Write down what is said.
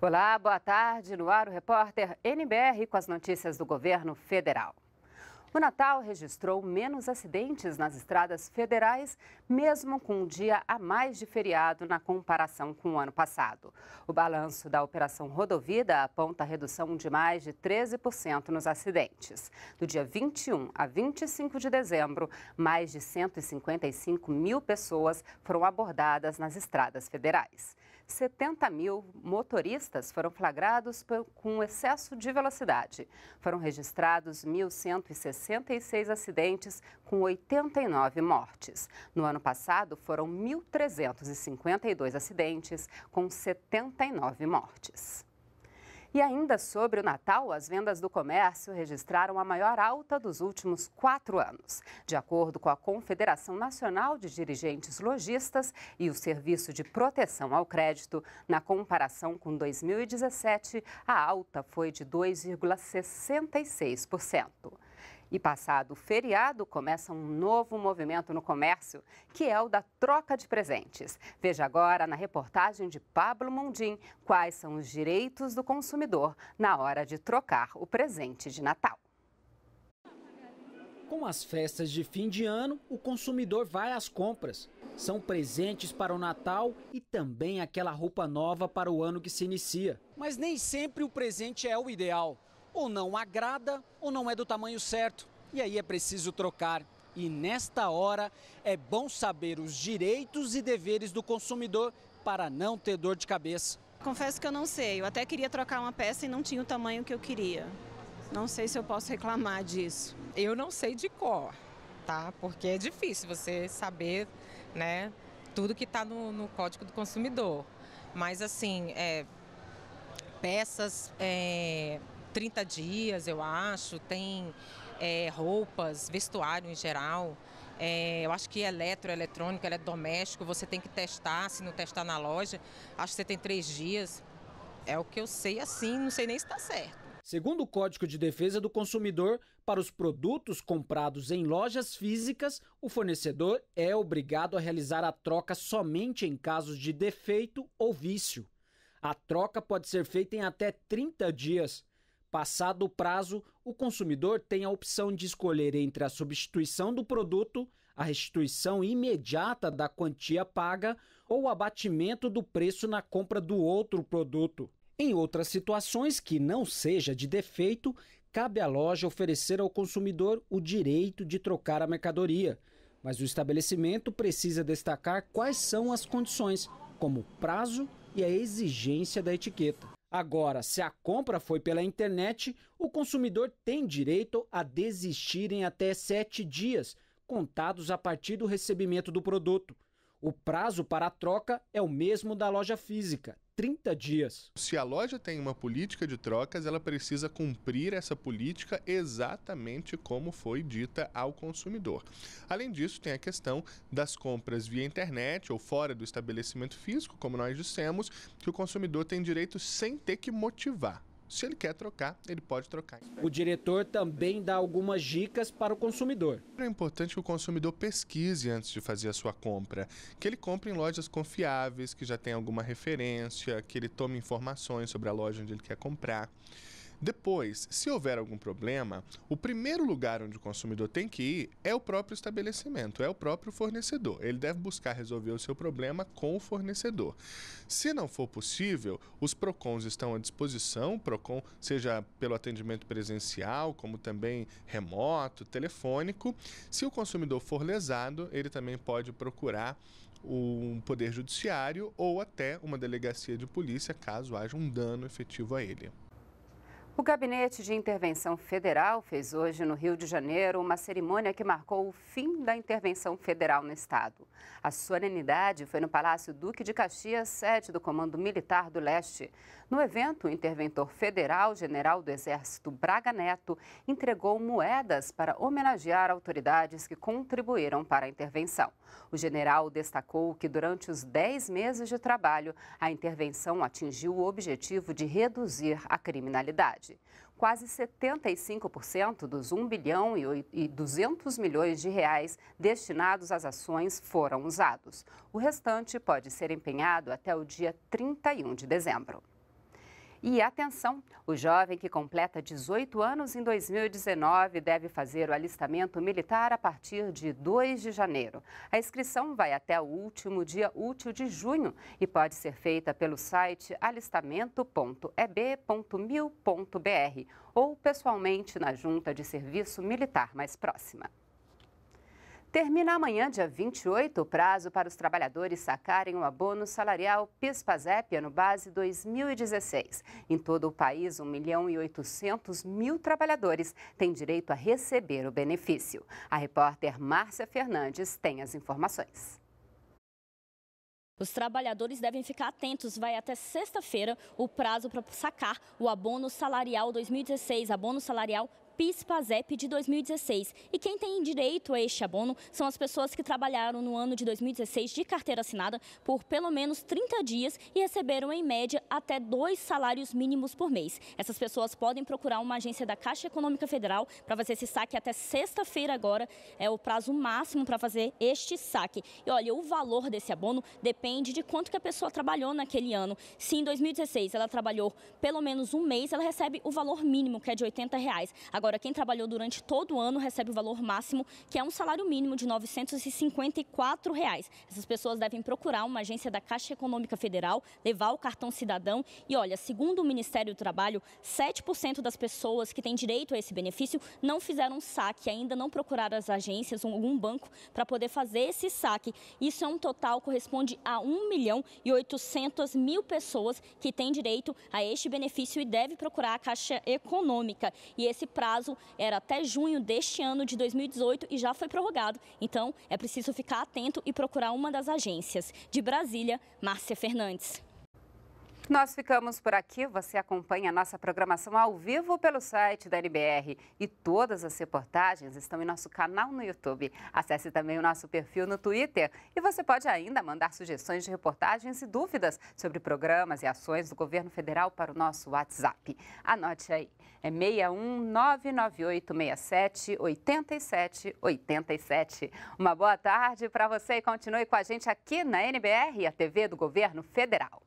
Olá, boa tarde. No ar o repórter NBR com as notícias do governo federal. O Natal registrou menos acidentes nas estradas federais, mesmo com um dia a mais de feriado na comparação com o ano passado. O balanço da Operação Rodovida aponta redução de mais de 13% nos acidentes. Do dia 21 a 25 de dezembro, mais de 155 mil pessoas foram abordadas nas estradas federais. 70 mil motoristas foram flagrados por, com excesso de velocidade. Foram registrados 1.166 acidentes, com 89 mortes. No ano passado, foram 1.352 acidentes, com 79 mortes. E ainda sobre o Natal, as vendas do comércio registraram a maior alta dos últimos quatro anos. De acordo com a Confederação Nacional de Dirigentes Logistas e o Serviço de Proteção ao Crédito, na comparação com 2017, a alta foi de 2,66%. E passado o feriado, começa um novo movimento no comércio, que é o da troca de presentes. Veja agora na reportagem de Pablo Mundim quais são os direitos do consumidor na hora de trocar o presente de Natal. Com as festas de fim de ano, o consumidor vai às compras. São presentes para o Natal e também aquela roupa nova para o ano que se inicia. Mas nem sempre o presente é o ideal ou não agrada ou não é do tamanho certo. E aí é preciso trocar. E nesta hora é bom saber os direitos e deveres do consumidor para não ter dor de cabeça. Confesso que eu não sei. Eu até queria trocar uma peça e não tinha o tamanho que eu queria. Não sei se eu posso reclamar disso. Eu não sei de cor, tá? Porque é difícil você saber, né, tudo que está no, no, Código do Consumidor. Mas assim, é, peças é, 30 dias, eu acho, tem é, roupas, vestuário em geral. É, eu acho que eletro, eletrônico, eletrodoméstico, é você tem que testar, se não testar na loja, acho que você tem três dias. É o que eu sei assim, não sei nem se está certo. Segundo o Código de Defesa do Consumidor, para os produtos comprados em lojas físicas, o fornecedor é obrigado a realizar a troca somente em casos de defeito ou vício. A troca pode ser feita em até 30 dias. Passado o prazo, o consumidor tem a opção de escolher entre a substituição do produto, a restituição imediata da quantia paga ou o abatimento do preço na compra do outro produto. Em outras situações que não seja de defeito, cabe à loja oferecer ao consumidor o direito de trocar a mercadoria, mas o estabelecimento precisa destacar quais são as condições, como o prazo e a exigência da etiqueta. Agora, se a compra foi pela internet, o consumidor tem direito a desistir em até sete dias, contados a partir do recebimento do produto. O prazo para a troca é o mesmo da loja física, 30 dias. Se a loja tem uma política de trocas, ela precisa cumprir essa política exatamente como foi dita ao consumidor. Além disso, tem a questão das compras via internet ou fora do estabelecimento físico, como nós dissemos, que o consumidor tem direito sem ter que motivar. Se ele quer trocar, ele pode trocar. O diretor também dá algumas dicas para o consumidor. É importante que o consumidor pesquise antes de fazer a sua compra, que ele compre em lojas confiáveis, que já tem alguma referência, que ele tome informações sobre a loja onde ele quer comprar. Depois, se houver algum problema, o primeiro lugar onde o consumidor tem que ir é o próprio estabelecimento, é o próprio fornecedor. Ele deve buscar resolver o seu problema com o fornecedor. Se não for possível, os PROCONs estão à disposição, PROCON, seja pelo atendimento presencial, como também remoto, telefônico. Se o consumidor for lesado, ele também pode procurar um poder judiciário ou até uma delegacia de polícia caso haja um dano efetivo a ele. O Gabinete de Intervenção Federal fez hoje no Rio de Janeiro uma cerimônia que marcou o fim da intervenção federal no estado. A solenidade foi no Palácio Duque de Caxias, sede do Comando Militar do Leste. No evento, o interventor federal, general do Exército Braga Neto, entregou moedas para homenagear autoridades que contribuíram para a intervenção. O general destacou que durante os 10 meses de trabalho, a intervenção atingiu o objetivo de reduzir a criminalidade. Quase 75% dos 1 bilhão e 200 milhões de reais destinados às ações foram usados. O restante pode ser empenhado até o dia 31 de dezembro. E atenção, o jovem que completa 18 anos em 2019 deve fazer o alistamento militar a partir de 2 de janeiro. A inscrição vai até o último dia útil de junho e pode ser feita pelo site alistamento.eb.mil.br ou pessoalmente na junta de serviço militar mais próxima. Termina amanhã, dia 28, o prazo para os trabalhadores sacarem o abono salarial PIS-PASEP ano base 2016. Em todo o país, 1 milhão e 800 mil trabalhadores têm direito a receber o benefício. A repórter Márcia Fernandes tem as informações. Os trabalhadores devem ficar atentos. Vai até sexta-feira o prazo para sacar o abono salarial 2016, abono salarial PIS-PASEP de 2016. E quem tem direito a este abono são as pessoas que trabalharam no ano de 2016 de carteira assinada por pelo menos 30 dias e receberam, em média, até dois salários mínimos por mês. Essas pessoas podem procurar uma agência da Caixa Econômica Federal para fazer esse saque até sexta-feira agora. É o prazo máximo para fazer este saque. E olha, o valor desse abono depende de quanto que a pessoa trabalhou naquele ano. Se em 2016 ela trabalhou pelo menos um mês, ela recebe o valor mínimo, que é de R$ 80 reais. Agora, Agora, quem trabalhou durante todo o ano recebe o valor máximo, que é um salário mínimo de R$ 954. Reais. Essas pessoas devem procurar uma agência da Caixa Econômica Federal, levar o cartão cidadão e, olha, segundo o Ministério do Trabalho, 7% das pessoas que têm direito a esse benefício não fizeram saque, ainda não procuraram as agências ou algum banco para poder fazer esse saque. Isso é um total, corresponde a 1 milhão e 800 mil pessoas que têm direito a este benefício e deve procurar a Caixa Econômica. E esse prazo prazo era até junho deste ano de 2018 e já foi prorrogado. Então, é preciso ficar atento e procurar uma das agências. De Brasília, Márcia Fernandes. Nós ficamos por aqui. Você acompanha a nossa programação ao vivo pelo site da NBR. E todas as reportagens estão em nosso canal no YouTube. Acesse também o nosso perfil no Twitter. E você pode ainda mandar sugestões de reportagens e dúvidas sobre programas e ações do governo federal para o nosso WhatsApp. Anote aí. É 61998678787. Uma boa tarde para você e continue com a gente aqui na NBR, a TV do Governo Federal.